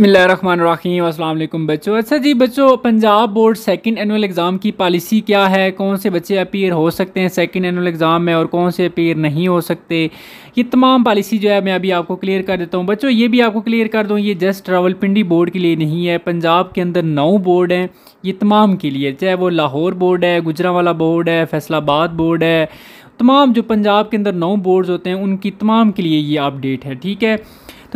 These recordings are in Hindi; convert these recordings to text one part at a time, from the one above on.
वालेकुम बच्चों अच्छा जी बच्चों Punjab board second annual exam की पॉलिसी क्या है कौन से बच्चे अपीयर हो सकते हैं सेकंड एनुअल एग्ज़ाम में और कौन से अपीयर नहीं हो सकते ये तमाम पॉलिसी जो है मैं अभी आपको क्लियर कर देता हूँ बच्चों ये भी आपको क्लियर कर दूँ ये जस्ट रावलपिंडी बोर्ड के लिए नहीं है पंजाब के अंदर नौ बोर्ड हैं ये तमाम के लिए चाहे वो लाहौर बोर्ड है वाला बोर्ड है फैसलाबाद बोर्ड है तमाम जो पंजाब के अंदर नौ बोर्ड्स होते हैं उनकी तमाम के लिए ये अपडेट है ठीक है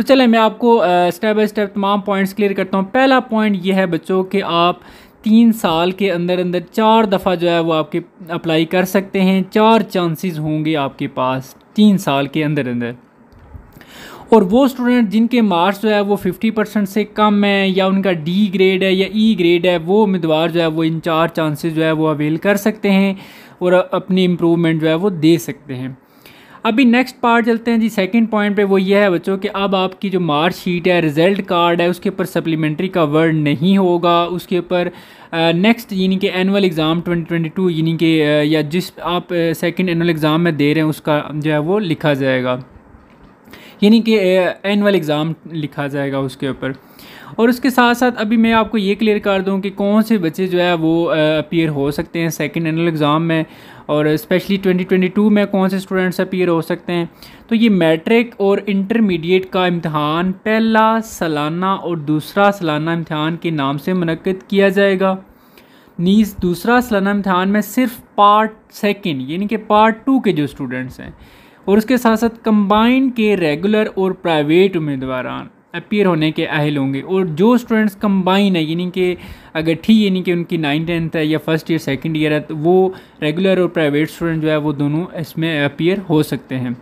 तो चले मैं आपको स्टेप बाय स्टेप तमाम पॉइंट्स क्लियर करता हूँ पहला पॉइंट ये है बच्चों कि आप तीन साल के अंदर अंदर चार दफ़ा जो है वो आपके अप्लाई कर सकते हैं चार चांसेस होंगे आपके पास तीन साल के अंदर अंदर और वो स्टूडेंट जिनके मार्क्स जो है वो 50 परसेंट से कम है या उनका डी ग्रेड है या ई e ग्रेड है वो उम्मीदवार जो है वो इन चार चांसेस जो है वो अवेल कर सकते हैं और अपनी इम्प्रूवमेंट जो है वो दे सकते हैं अभी नेक्स्ट पार्ट चलते हैं जी सेकंड पॉइंट पे वो ये है बच्चों कि अब आपकी जो मार्कशीट शीट है रिज़ल्ट कार्ड है उसके ऊपर सप्लीमेंट्री का वर्ड नहीं होगा उसके ऊपर नेक्स्ट यानी कि एनुअल एग्ज़ाम 2022 यानी कि या जिस आप सेकंड एनुअल एग्ज़ाम में दे रहे हैं उसका जो है वो लिखा जाएगा यानी कि एनुअल एग्ज़ाम लिखा जाएगा उसके ऊपर और उसके साथ साथ अभी मैं आपको ये क्लियर कर दूँ कि कौन से बच्चे जो है वो अपीयर हो सकते हैं सेकेंड एनअल एग्ज़ाम में और स्पेशली 2022 में कौन से स्टूडेंट्स अपीयर हो सकते हैं तो ये मैट्रिक और इंटरमीडिएट का इम्तहान पहला सालाना और दूसरा सालाना इम्तहान के नाम से मनकद किया जाएगा नीज़ दूसरा सालाना इम्तहान में सिर्फ पार्ट सेकेंड यानी कि पार्ट टू के जो स्टूडेंट्स हैं और उसके साथ साथ कंबाइंड के रेगुलर और प्राइवेट उम्मीदवार अपीयर होने के अहल होंगे और जो स्टूडेंट्स कंबाइन है यानी कि अगर ठीक यानी कि उनकी नाइन टेंथ है या फर्स्ट ईयर सेकेंड ईयर है तो वो रेगुलर और प्राइवेट स्टूडेंट जो है वो दोनों इसमें अपीयर हो सकते हैं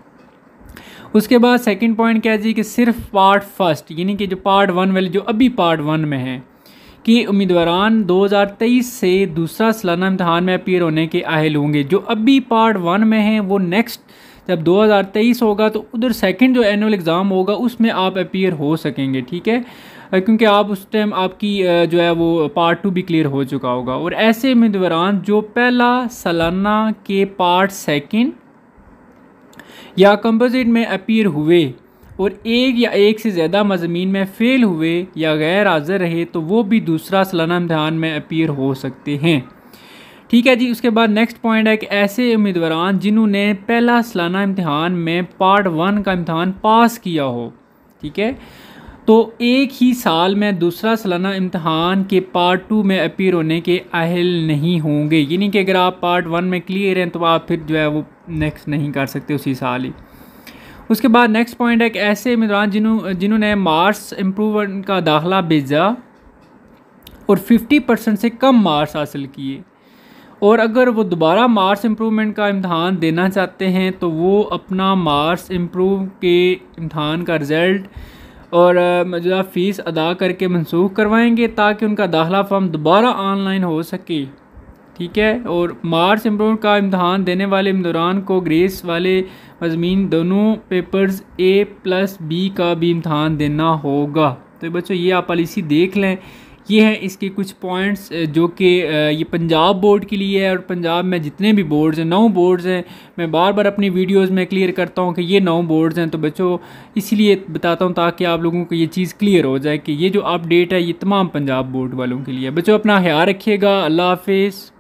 उसके बाद सेकंड पॉइंट क्या है जी कि सिर्फ पार्ट फर्स्ट यानी कि जो पार्ट वन वाले जो अभी पार्ट वन में है कि उम्मीदवारान 2023 से दूसरा सालाना इम्तहान में अपीयर होने के अहल होंगे जो अभी पार्ट वन में हैं वो नेक्स्ट जब 2023 होगा तो उधर सेकंड जो एनुअल एग्ज़ाम होगा उसमें आप अपीयर हो सकेंगे ठीक है क्योंकि आप उस टाइम आपकी जो है वो पार्ट टू भी क्लियर हो चुका होगा और ऐसे में दौरान जो पहला सालाना के पार्ट सेकंड या कंपोजिट में अपीयर हुए और एक या एक से ज़्यादा मजमीन में फ़ेल हुए या गैर हाजिर रहे तो वो भी दूसरा सालाना इम्तहान में अपीयर हो सकते हैं ठीक है जी उसके बाद नेक्स्ट पॉइंट है कि ऐसे उम्मीदवार जिन्होंने पहला सालाना इम्तहान में पार्ट वन का इम्तहान पास किया हो ठीक है तो एक ही साल में दूसरा सालाना इम्तहान के पार्ट टू में अपीयर होने के अहल नहीं होंगे यानी कि अगर आप पार्ट वन में क्लियर हैं तो आप फिर जो है वो नेक्स्ट नहीं कर सकते उसी साल ही उसके बाद नेक्स्ट पॉइंट है कि ऐसे उम्मीदवार जिन्हों जिन्होंने मार्क्स इम्प्रूवमेंट का दाखिला भेजा और 50 परसेंट से कम मार्क्स हासिल किए और अगर वो दोबारा मार्स इम्प्रूवमेंट का इम्तहान देना चाहते हैं तो वो अपना मार्स इम्प्रूव के इम्तहान का रिज़ल्ट और मौजूदा फ़ीस अदा करके मनसूख करवाएंगे ताकि उनका दाखिला फॉर्म दोबारा ऑनलाइन हो सके ठीक है और मार्च इम्प्रूव का इम्तहान देने वाले इमदान को ग्रेस वाले मजमीन दोनों पेपर्स ए प्लस बी का भी इम्तहान देना होगा तो बच्चों ये आप पॉलिसी देख लें ये है इसके कुछ पॉइंट्स जो कि ये पंजाब बोर्ड के लिए है और पंजाब में जितने भी बोर्ड्स हैं नौ बोर्ड्स हैं मैं बार बार अपनी वीडियोस में क्लियर करता हूँ कि ये नौ बोर्ड्स हैं तो बच्चों इसलिए बताता हूँ ताकि आप लोगों को ये चीज़ क्लियर हो जाए कि ये जो अपडेट है ये तमाम पंजाब बोर्ड वालों के लिए बच्चों अपना ख्याल रखिएगा अल्लाह हाफिज़